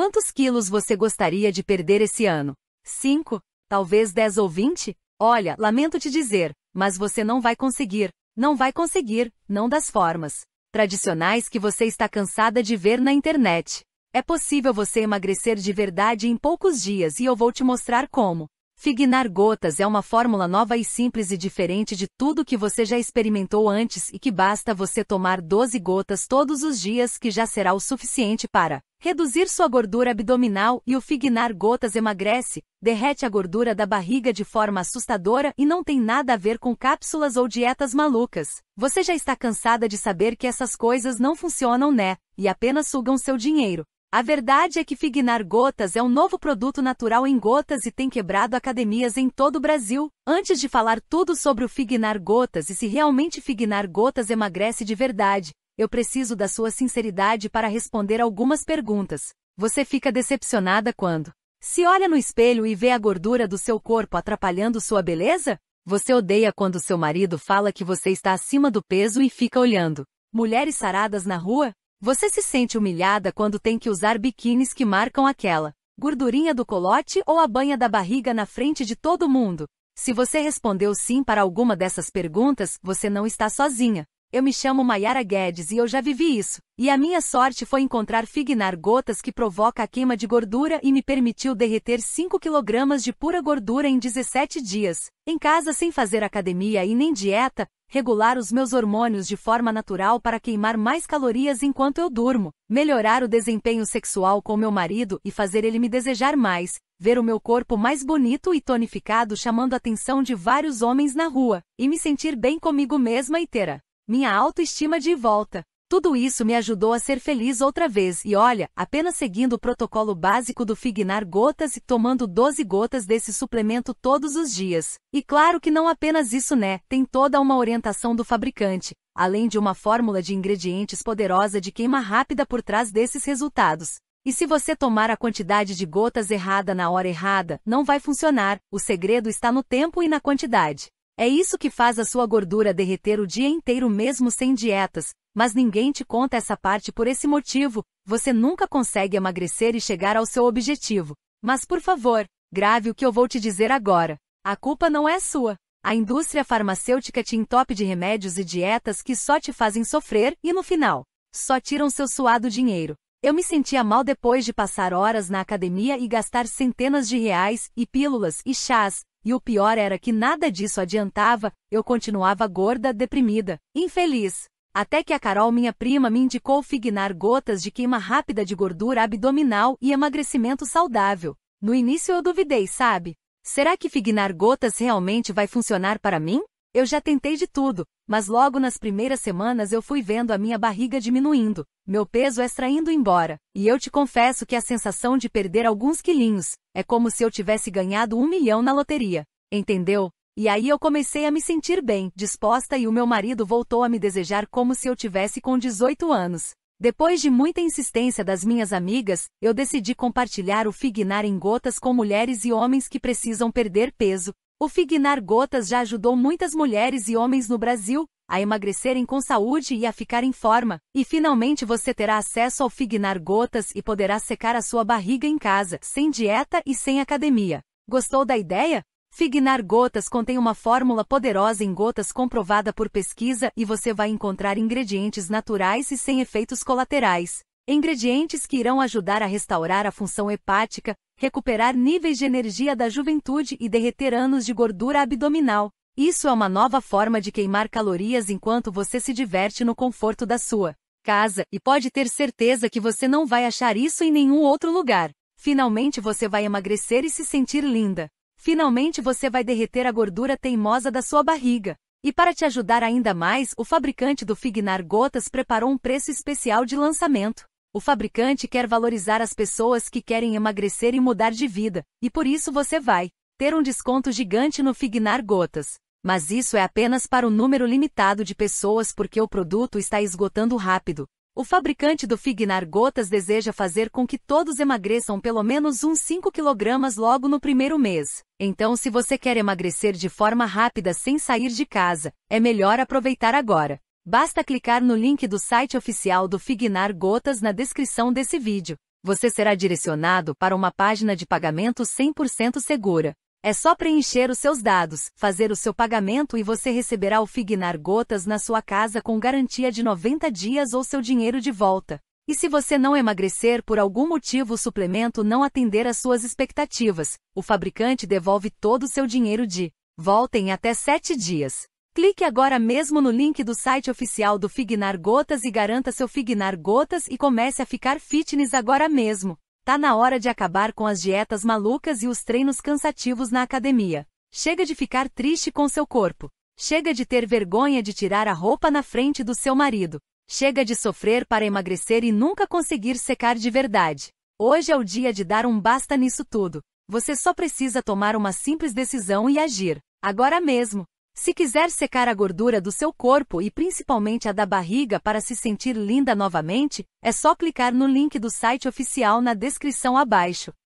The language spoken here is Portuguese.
Quantos quilos você gostaria de perder esse ano? 5? Talvez 10 ou 20? Olha, lamento te dizer, mas você não vai conseguir. Não vai conseguir, não das formas tradicionais que você está cansada de ver na internet. É possível você emagrecer de verdade em poucos dias e eu vou te mostrar como. Fignar gotas é uma fórmula nova e simples e diferente de tudo que você já experimentou antes e que basta você tomar 12 gotas todos os dias que já será o suficiente para reduzir sua gordura abdominal e o Fignar gotas emagrece, derrete a gordura da barriga de forma assustadora e não tem nada a ver com cápsulas ou dietas malucas. Você já está cansada de saber que essas coisas não funcionam, né? E apenas sugam seu dinheiro. A verdade é que Fignar Gotas é um novo produto natural em gotas e tem quebrado academias em todo o Brasil. Antes de falar tudo sobre o Fignar Gotas e se realmente Fignar Gotas emagrece de verdade, eu preciso da sua sinceridade para responder algumas perguntas. Você fica decepcionada quando se olha no espelho e vê a gordura do seu corpo atrapalhando sua beleza? Você odeia quando seu marido fala que você está acima do peso e fica olhando mulheres saradas na rua? Você se sente humilhada quando tem que usar biquínis que marcam aquela gordurinha do colote ou a banha da barriga na frente de todo mundo? Se você respondeu sim para alguma dessas perguntas, você não está sozinha. Eu me chamo Mayara Guedes e eu já vivi isso, e a minha sorte foi encontrar Fignar Gotas que provoca a queima de gordura e me permitiu derreter 5 kg de pura gordura em 17 dias, em casa sem fazer academia e nem dieta, regular os meus hormônios de forma natural para queimar mais calorias enquanto eu durmo, melhorar o desempenho sexual com meu marido e fazer ele me desejar mais, ver o meu corpo mais bonito e tonificado chamando a atenção de vários homens na rua, e me sentir bem comigo mesma e ter a minha autoestima de volta. Tudo isso me ajudou a ser feliz outra vez e olha, apenas seguindo o protocolo básico do Fignar Gotas e tomando 12 gotas desse suplemento todos os dias. E claro que não apenas isso né, tem toda uma orientação do fabricante, além de uma fórmula de ingredientes poderosa de queima rápida por trás desses resultados. E se você tomar a quantidade de gotas errada na hora errada, não vai funcionar, o segredo está no tempo e na quantidade. É isso que faz a sua gordura derreter o dia inteiro mesmo sem dietas, mas ninguém te conta essa parte por esse motivo, você nunca consegue emagrecer e chegar ao seu objetivo. Mas por favor, grave o que eu vou te dizer agora. A culpa não é sua. A indústria farmacêutica te entope de remédios e dietas que só te fazem sofrer e, no final, só tiram seu suado dinheiro. Eu me sentia mal depois de passar horas na academia e gastar centenas de reais, e pílulas, e chás, e o pior era que nada disso adiantava, eu continuava gorda, deprimida, infeliz. Até que a Carol, minha prima, me indicou Fignar gotas de queima rápida de gordura abdominal e emagrecimento saudável. No início eu duvidei, sabe? Será que Fignar gotas realmente vai funcionar para mim? Eu já tentei de tudo, mas logo nas primeiras semanas eu fui vendo a minha barriga diminuindo, meu peso extraindo embora, e eu te confesso que a sensação de perder alguns quilinhos é como se eu tivesse ganhado um milhão na loteria, entendeu? E aí eu comecei a me sentir bem, disposta e o meu marido voltou a me desejar como se eu tivesse com 18 anos. Depois de muita insistência das minhas amigas, eu decidi compartilhar o Fignar em gotas com mulheres e homens que precisam perder peso, o Fignar Gotas já ajudou muitas mulheres e homens no Brasil a emagrecerem com saúde e a ficar em forma. E finalmente você terá acesso ao Fignar Gotas e poderá secar a sua barriga em casa, sem dieta e sem academia. Gostou da ideia? Fignar Gotas contém uma fórmula poderosa em gotas comprovada por pesquisa e você vai encontrar ingredientes naturais e sem efeitos colaterais. Ingredientes que irão ajudar a restaurar a função hepática, recuperar níveis de energia da juventude e derreter anos de gordura abdominal. Isso é uma nova forma de queimar calorias enquanto você se diverte no conforto da sua casa, e pode ter certeza que você não vai achar isso em nenhum outro lugar. Finalmente você vai emagrecer e se sentir linda. Finalmente você vai derreter a gordura teimosa da sua barriga. E para te ajudar ainda mais, o fabricante do Fignar Gotas preparou um preço especial de lançamento. O fabricante quer valorizar as pessoas que querem emagrecer e mudar de vida, e por isso você vai ter um desconto gigante no Fignar Gotas. Mas isso é apenas para um número limitado de pessoas porque o produto está esgotando rápido. O fabricante do Fignar Gotas deseja fazer com que todos emagreçam pelo menos uns 5 kg logo no primeiro mês. Então, se você quer emagrecer de forma rápida sem sair de casa, é melhor aproveitar agora. Basta clicar no link do site oficial do Fignar Gotas na descrição desse vídeo. Você será direcionado para uma página de pagamento 100% segura. É só preencher os seus dados, fazer o seu pagamento e você receberá o Fignar Gotas na sua casa com garantia de 90 dias ou seu dinheiro de volta. E se você não emagrecer por algum motivo o suplemento não atender às suas expectativas, o fabricante devolve todo o seu dinheiro de volta em até 7 dias. Clique agora mesmo no link do site oficial do Fignar Gotas e garanta seu Fignar Gotas e comece a ficar fitness agora mesmo. Tá na hora de acabar com as dietas malucas e os treinos cansativos na academia. Chega de ficar triste com seu corpo. Chega de ter vergonha de tirar a roupa na frente do seu marido. Chega de sofrer para emagrecer e nunca conseguir secar de verdade. Hoje é o dia de dar um basta nisso tudo. Você só precisa tomar uma simples decisão e agir. Agora mesmo. Se quiser secar a gordura do seu corpo e principalmente a da barriga para se sentir linda novamente, é só clicar no link do site oficial na descrição abaixo.